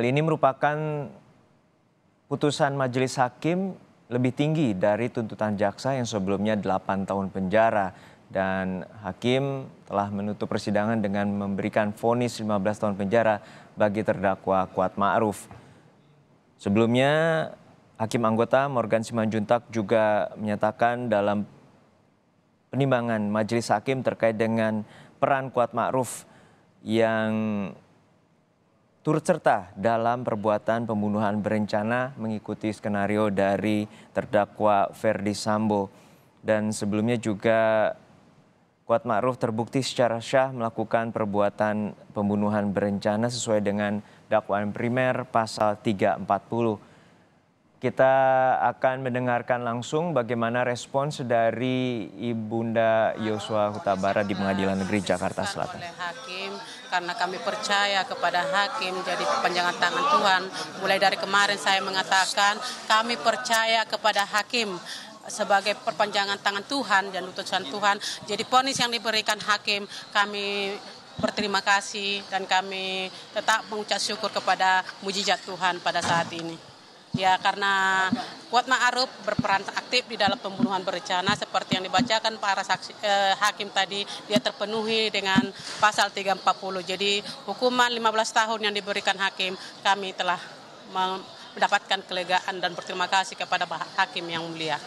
Hal ini merupakan putusan majelis hakim lebih tinggi dari tuntutan jaksa yang sebelumnya 8 tahun penjara dan hakim telah menutup persidangan dengan memberikan vonis 15 tahun penjara bagi terdakwa Kuat Ma'ruf. Sebelumnya, hakim anggota Morgan Simanjuntak juga menyatakan dalam penimbangan majelis hakim terkait dengan peran Kuat Ma'ruf yang turut serta dalam perbuatan pembunuhan berencana mengikuti skenario dari terdakwa Ferdi Sambo. Dan sebelumnya juga Kuat Ma'ruf terbukti secara syah melakukan perbuatan pembunuhan berencana sesuai dengan dakwaan primer pasal 340 kita akan mendengarkan langsung bagaimana respons dari Ibunda Yosua Huta Barat di Pengadilan Negeri Jakarta Selatan. Oleh hakim karena kami percaya kepada hakim jadi perpanjangan tangan Tuhan. Mulai dari kemarin saya mengatakan kami percaya kepada hakim sebagai perpanjangan tangan Tuhan dan utusan Tuhan. Jadi ponis yang diberikan hakim kami berterima kasih dan kami tetap mengucap syukur kepada mujizat Tuhan pada saat ini. Ya karena Kuat Ma'aruf berperan aktif di dalam pembunuhan berencana seperti yang dibacakan para saksi, eh, hakim tadi dia terpenuhi dengan pasal 340. Jadi hukuman 15 tahun yang diberikan hakim kami telah mendapatkan kelegaan dan berterima kasih kepada hakim yang mulia.